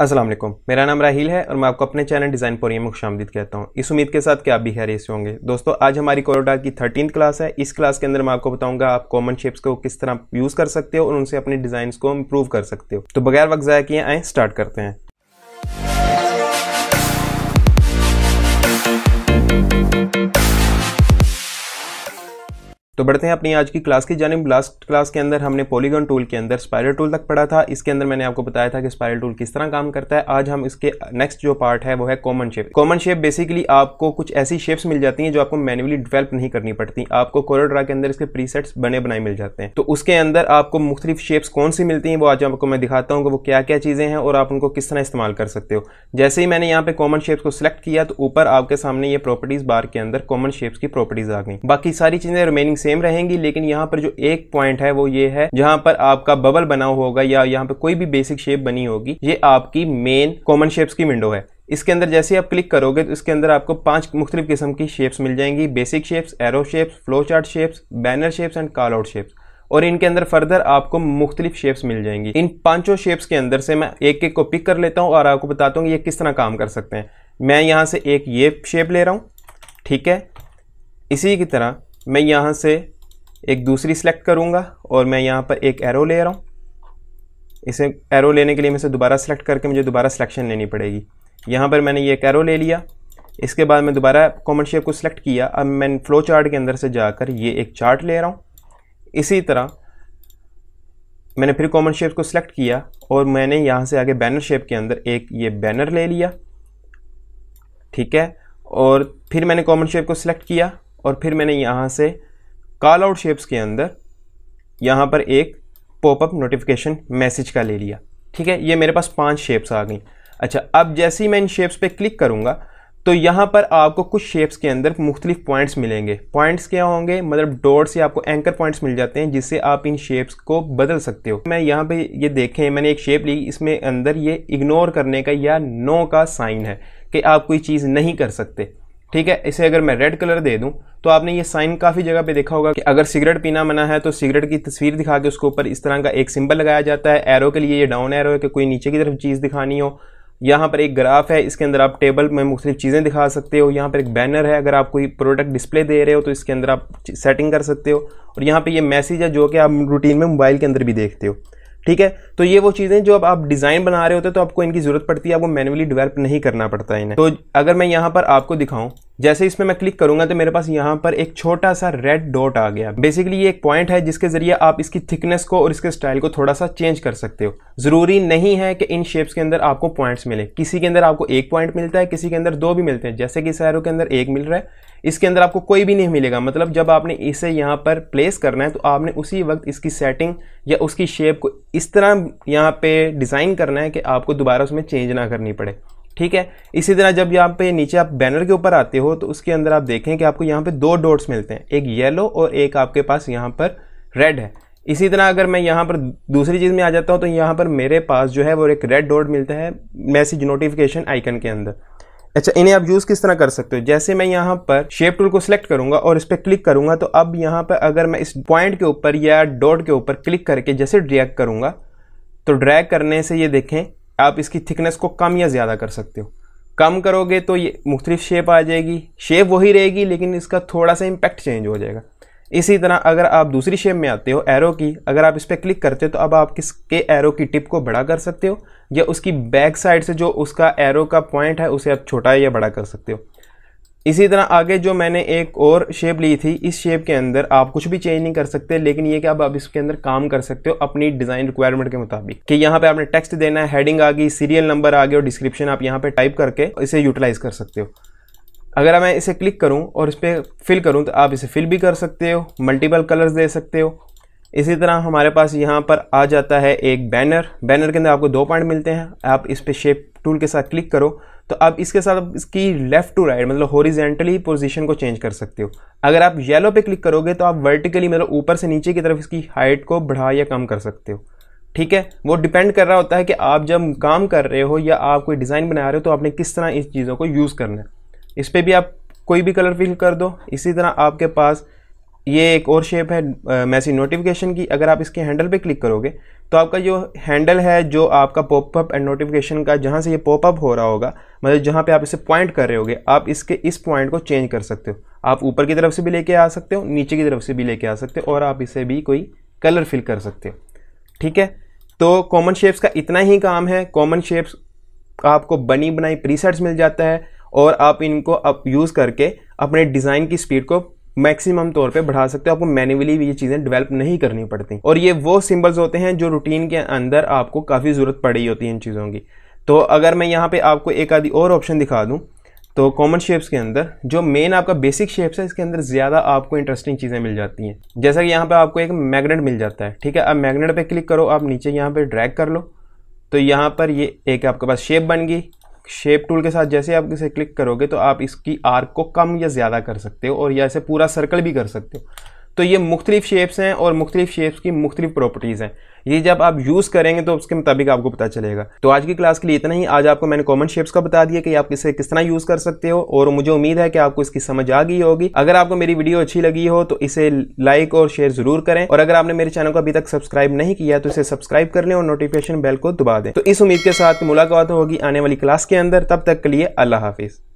असलम मेरा नाम राहील है और मैं आपको अपने चैनल डिज़ाइन पोरियम में खुशामदीद कहता हूँ इस उम्मीद के साथ कि आप भी खैरियत से होंगे दोस्तों आज हमारी कोरोडा की थर्टीन क्लास है इस क्लास के अंदर मैं आपको बताऊंगा आप कॉमन शेप्स को किस तरह यूज़ कर सकते हो और उनसे अपने डिज़ाइन को इम्प्रूव कर सकते हो तो बगैर वक्त ज़ाया किए आए स्टार्ट करते हैं तो बढ़ते हैं अपनी आज की क्लास की जानब लास्ट क्लास के अंदर हमने पॉलीगन टूल के अंदर स्पायरल टूल तक पढ़ा था इसके अंदर मैंने आपको बताया था कि स्पायरल टूल किस तरह काम करता है आज हम इसके नेक्स्ट जो पार्ट है वो है common shape common shape basically आपको कुछ ऐसी शेप्स मिल जाती हैं जो आपको मैनुअली डिवेल्प नहीं करनी पड़ती आपको कोरोड्रा के अंदर इसके प्रीसेट्स बने बनाए मिल जाते हैं तो उसके अंदर आपको मुख्तलिफ शेप्स कौन सी मिलती हैं वो आज आपको मैं दिखाता हूँ कि वो क्या क्या चीज़ें हैं और आप उनको किस तरह इस्तेमाल कर सकते हो जैसे ही मैंने यहाँ पे कॉमन शेप्स को सिलेक्ट किया तो ऊपर आपके सामने ये प्रॉपर्टीज़ बार के अंदर कॉमन शेप्स की प्रॉपर्टीज़ आ गई बाकी सारी चीज़ें रिमेनिंग सेम रहेंगी लेकिन यहाँ पर जो एक पॉइंट है वो ये है जहाँ पर आपका बबल बना होगा या यहाँ पर कोई भी बेसिक शेप बनी होगी ये आपकी मेन कॉमन शेप्स की विंडो है इसके अंदर जैसे आप क्लिक करोगे तो इसके अंदर आपको पांच मुख्तलिफ किस्म की शेप्स मिल जाएंगी basic shapes arrow shapes flow chart shapes banner shapes and callout shapes और इनके अंदर फर्दर आपको मुख्तलिफ शेप्स मिल जाएंगी इन पांचों शेप्स के अंदर से मैं एक एक को पिक कर लेता हूँ और आपको बताता हूँ ये किस तरह काम कर सकते हैं मैं यहाँ से एक ये शेप ले रहा हूँ ठीक है इसी की तरह मैं यहाँ से एक दूसरी सिलेक्ट करूँगा और मैं यहाँ पर एक एरो ले रहा हूँ इसे एरो लेने के लिए मैं इसे दोबारा सेलेक्ट करके मुझे दोबारा सिलेक्शन लेनी पड़ेगी यहाँ पर मैंने ये एक एरो ले लिया इसके बाद मैं दोबारा कॉमन शेप को सिलेक्ट किया अब मैं फ्लो चार्ट के अंदर से जाकर ये एक चार्ट ले रहा हूँ इसी तरह मैंने फिर कॉमन शेप को सिलेक्ट किया और मैंने यहाँ से आगे बैनर शेप के अंदर एक ये बैनर ले लिया ठीक है और फिर मैंने कॉमन शेप को सिलेक्ट किया और फिर मैंने यहाँ से कॉल आउट शेप्स के अंदर यहाँ पर एक पॉपअप नोटिफिकेशन मैसेज का ले लिया ठीक है ये मेरे पास पांच शेप्स आ गई अच्छा अब जैसे ही मैं इन शेप्स पे क्लिक करूँगा तो यहाँ पर आपको कुछ शेप्स के अंदर मुख्तलिफ पॉइंट्स मिलेंगे पॉइंट्स क्या होंगे मतलब डोर से आपको एंकर पॉइंट्स मिल जाते हैं जिससे आप इन शेप्स को बदल सकते हो मैं यहाँ पे ये देखें मैंने एक शेप ली इसमें अंदर ये इग्नोर करने का या नो का साइन है कि आप कोई चीज़ नहीं कर सकते ठीक है इसे अगर मैं रेड कलर दे दूं तो आपने ये साइन काफ़ी जगह पे देखा होगा कि अगर सिगरेट पीना मना है तो सिगरेट की तस्वीर दिखा के उसके ऊपर इस तरह का एक सिंबल लगाया जाता है एरो के लिए ये डाउन एरो है कि कोई नीचे की तरफ चीज़ दिखानी हो यहाँ पर एक ग्राफ है इसके अंदर आप टेबल में मुख्तलिफ चीज़ें दिखा सकते हो यहाँ पर एक बैनर है अगर आप कोई प्रोडक्ट डिस्प्ले दे रहे हो तो इसके अंदर आप सेटिंग कर सकते हो और यहाँ पर ये मैसेज है जो कि आप रूटीन में मोबाइल के अंदर भी देखते हो ठीक है तो ये वो चीज़ें जो अब आप डिज़ाइन बना रहे होते तो आपको इनकी ज़रूरत पड़ती है आपको मैनुअली डेवलप नहीं करना पड़ता इन्हें तो अगर मैं यहाँ पर आपको दिखाऊं जैसे इसमें मैं क्लिक करूंगा तो मेरे पास यहाँ पर एक छोटा सा रेड डॉट आ गया बेसिकली ये एक पॉइंट है जिसके जरिए आप इसकी थिकनेस को और इसके स्टाइल को थोड़ा सा चेंज कर सकते हो जरूरी नहीं है कि इन शेप्स के अंदर आपको पॉइंट्स मिले किसी के अंदर आपको एक पॉइंट मिलता है किसी के अंदर दो भी मिलते हैं जैसे कि सैरों के अंदर एक मिल रहा है इसके अंदर आपको कोई भी नहीं मिलेगा मतलब जब आपने इसे यहाँ पर प्लेस करना है तो आपने उसी वक्त इसकी सेटिंग या उसकी शेप को इस तरह यहाँ पे डिज़ाइन करना है कि आपको दोबारा उसमें चेंज ना करनी पड़े ठीक है इसी तरह जब यहाँ पे नीचे आप बैनर के ऊपर आते हो तो उसके अंदर आप देखें कि आपको यहाँ पे दो डॉट्स मिलते हैं एक येलो और एक आपके पास यहाँ पर रेड है इसी तरह अगर मैं यहाँ पर दूसरी चीज़ में आ जाता हूँ तो यहाँ पर मेरे पास जो है वो एक रेड डॉट मिलता है मैसेज नोटिफिकेशन आइकन के अंदर अच्छा इन्हें आप यूज़ किस तरह कर सकते हो जैसे मैं यहाँ पर शेप टूल को सिलेक्ट करूँगा और इस पर क्लिक करूँगा तो अब यहाँ पर अगर मैं इस पॉइंट के ऊपर या डॉट के ऊपर क्लिक करके जैसे ड्रैग करूँगा तो ड्रैग करने से ये देखें आप इसकी थिकनेस को कम या ज़्यादा कर सकते हो कम करोगे तो ये मुख्तलिफ शेप आ जाएगी शेप वही रहेगी लेकिन इसका थोड़ा सा इम्पैक्ट चेंज हो जाएगा इसी तरह अगर आप दूसरी शेप में आते हो एरो की अगर आप इस पर क्लिक करते हो तो अब आप किसके एरो की टिप को बड़ा कर सकते हो या उसकी बैक साइड से जो उसका एरो का पॉइंट है उसे आप छोटा या बड़ा कर सकते हो इसी तरह आगे जो मैंने एक और शेप ली थी इस शेप के अंदर आप कुछ भी चेंज नहीं कर सकते लेकिन ये कि आप इसके अंदर काम कर सकते हो अपनी डिज़ाइन रिक्वायरमेंट के मुताबिक कि यहाँ पे आपने टेक्स्ट देना है हेडिंग आ गई सीरियल नंबर आ गया और डिस्क्रिप्शन आप यहाँ पे टाइप करके इसे यूटिलाइज कर सकते हो अगर मैं इसे क्लिक करूँ और इस पर फिल करूँ तो आप इसे फिल भी कर सकते हो मल्टीपल कलर्स दे सकते हो इसी तरह हमारे पास यहाँ पर आ जाता है एक बैनर बैनर के अंदर आपको दो पॉइंट मिलते हैं आप इस पर शेप टूल के साथ क्लिक करो तो अब इसके साथ इसकी लेफ़्ट टू राइट मतलब होरिजेंटली पोजीशन को चेंज कर सकते हो अगर आप येलो पे क्लिक करोगे तो आप वर्टिकली मतलब ऊपर से नीचे की तरफ इसकी हाइट को बढ़ा या कम कर सकते हो ठीक है वो डिपेंड कर रहा होता है कि आप जब काम कर रहे हो या आप कोई डिज़ाइन बना रहे हो तो आपने किस तरह इस चीज़ों को यूज़ करना है इस पर भी आप कोई भी कलर फिल कर दो इसी तरह आपके पास ये एक और शेप है मैसेज नोटिफिकेशन की अगर आप इसके हैंडल पे क्लिक करोगे तो आपका जो हैंडल है जो आपका पॉपअप एंड नोटिफिकेशन का जहाँ से ये पॉपअप हो रहा होगा मतलब जहाँ पे आप इसे पॉइंट कर रहे होगे आप इसके इस पॉइंट को चेंज कर सकते हो आप ऊपर की तरफ से भी लेके आ सकते हो नीचे की तरफ से भी लेके आ सकते हो और आप इसे भी कोई कलर फिल कर सकते हो ठीक है तो कॉमन शेप्स का इतना ही काम है कॉमन शेप्स आपको बनी बनाई प्रीसेट्स मिल जाता है और आप इनको आप यूज़ करके अपने डिज़ाइन की स्पीड को मैक्सिमम तौर पे बढ़ा सकते हो आपको मैनुअली ये चीज़ें डेवलप नहीं करनी पड़ती और ये वो सिम्बल्स होते हैं जो रूटीन के अंदर आपको काफ़ी ज़रूरत पड़ी होती है इन चीज़ों की तो अगर मैं यहाँ पे आपको एक आधी और ऑप्शन दिखा दूँ तो कॉमन शेप्स के अंदर जो मेन आपका बेसिक शेप्स है इसके अंदर ज़्यादा आपको इंटरेस्टिंग चीज़ें मिल जाती हैं जैसा कि यहाँ पे आपको एक मैगनेट मिल जाता है ठीक है अब मैगनेट पे क्लिक करो आप नीचे यहाँ पे ड्रैग कर लो तो यहाँ पर ये एक आपके पास शेप बन गई शेप टूल के साथ जैसे आप इसे क्लिक करोगे तो आप इसकी आर्क को कम या ज़्यादा कर सकते हो और या इसे पूरा सर्कल भी कर सकते हो तो ये मुख्तलिफ शेप्स हैं और मुख्तलिफ शेप्स की मुख्तलिफ प्रॉपर्टीज़ हैं ये जब आप यूज़ करेंगे तो उसके मुताबिक आपको पता चलेगा तो आज की क्लास के लिए इतना ही आज आपको मैंने कॉमन शेप्स का बता दिया कि आप इसे किस तरह यूज़ कर सकते हो और मुझे उम्मीद है कि आपको इसकी समझ आ गई होगी अगर आपको मेरी वीडियो अच्छी लगी हो तो इसे लाइक और शेयर ज़रूर करें और अगर आपने मेरे चैनल को अभी तक सब्सक्राइब नहीं किया तो इसे सब्सक्राइब कर लें और नोटिफिकेशन बेल को दबा दें तो इस उम्मीद के साथ मुलाकात होगी आने वाली क्लास के अंदर तब तक के लिए अल्लाह हाफिज़